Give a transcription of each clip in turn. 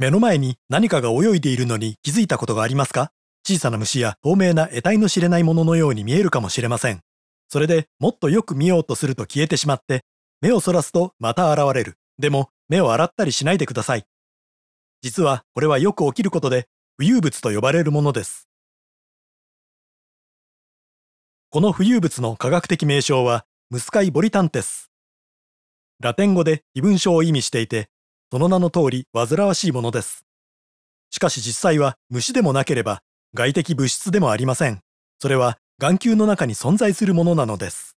目の前に何かが泳いでいるのに気づいたことがありますか小さな虫や透明な得体の知れないもののように見えるかもしれません。それでもっとよく見ようとすると消えてしまって、目をそらすとまた現れる。でも目を洗ったりしないでください。実はこれはよく起きることで、浮遊物と呼ばれるものです。この浮遊物の科学的名称は、ムスカイ・ボリタンテス。ラテン語で異文書を意味していて、その名の通り煩わしいものです。しかし実際は虫でもなければ外的物質でもありません。それは眼球の中に存在するものなのです。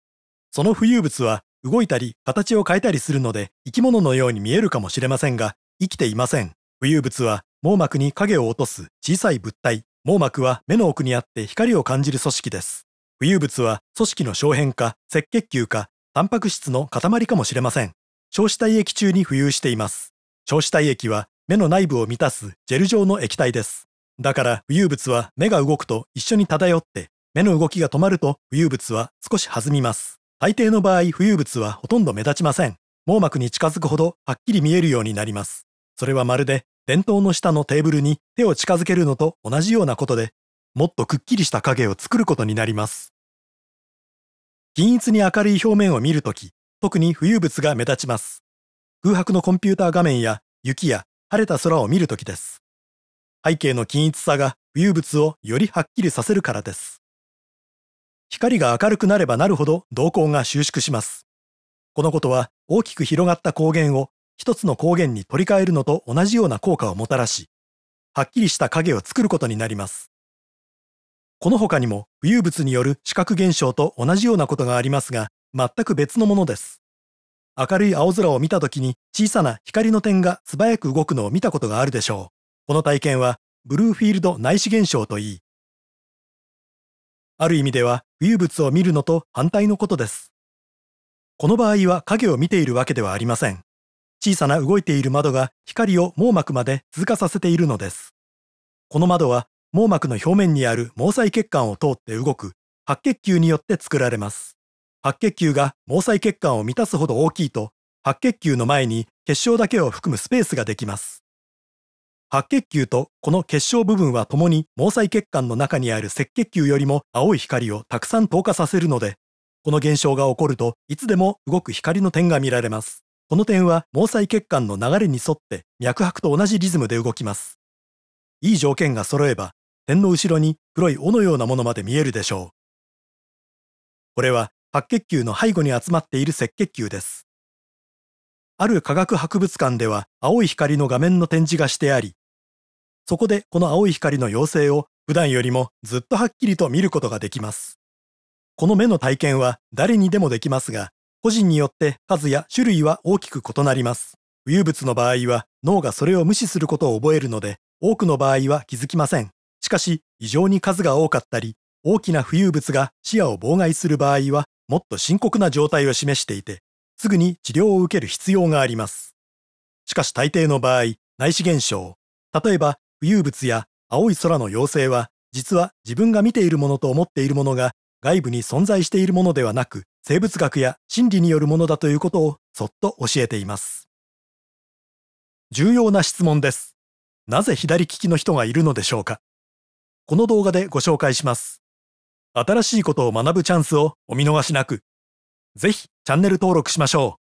その浮遊物は動いたり形を変えたりするので生き物のように見えるかもしれませんが生きていません。浮遊物は網膜に影を落とす小さい物体。網膜は目の奥にあって光を感じる組織です。浮遊物は組織の小変化、赤血球か、タンパク質の塊かもしれません。消死体液中に浮遊しています。消子体液は目の内部を満たすジェル状の液体です。だから浮遊物は目が動くと一緒に漂って、目の動きが止まると浮遊物は少し弾みます。大抵の場合浮遊物はほとんど目立ちません。網膜に近づくほどはっきり見えるようになります。それはまるで電灯の下のテーブルに手を近づけるのと同じようなことで、もっとくっきりした影を作ることになります。均一に明るい表面を見るとき、特に浮遊物が目立ちます。空白のコンピューター画面や雪や晴れた空を見るときです。背景の均一さが浮遊物をよりはっきりさせるからです。光が明るくなればなるほど瞳孔が収縮します。このことは大きく広がった光源を一つの光源に取り替えるのと同じような効果をもたらし、はっきりした影を作ることになります。この他にも浮遊物による視覚現象と同じようなことがありますが、全く別のものです。明るい青空を見た時に小さな光の点が素早く動くのを見たことがあるでしょう。この体験はブルーフィールド内視現象といい、ある意味では浮遊物を見るのと反対のことです。この場合は影を見ているわけではありません。小さな動いている窓が光を網膜まで通過させているのです。この窓は網膜の表面にある毛細血管を通って動く白血球によって作られます。白血球が毛細血管を満たすほど大きいと、白血球の前に結晶だけを含むスペースができます。白血球とこの結晶部分はともに毛細血管の中にある赤血球よりも青い光をたくさん透過させるので、この現象が起こるといつでも動く光の点が見られます。この点は毛細血管の流れに沿って脈拍と同じリズムで動きます。いい条件が揃えば、点の後ろに黒い尾のようなものまで見えるでしょう。これは白血球の背後に集まっている赤血球です。ある科学博物館では青い光の画面の展示がしてあり、そこでこの青い光の妖精を普段よりもずっとはっきりと見ることができます。この目の体験は誰にでもできますが、個人によって数や種類は大きく異なります。浮遊物の場合は脳がそれを無視することを覚えるので、多くの場合は気づきません。しかし、異常に数が多かったり、大きな浮遊物が視野を妨害する場合はもっと深刻な状態を示していて、すぐに治療を受ける必要があります。しかし大抵の場合、内視現象、例えば浮遊物や青い空の妖精は、実は自分が見ているものと思っているものが外部に存在しているものではなく、生物学や心理によるものだということをそっと教えています。重要な質問です。なぜ左利きの人がいるのでしょうかこの動画でご紹介します。新しいことを学ぶチャンスをお見逃しなく。ぜひチャンネル登録しましょう。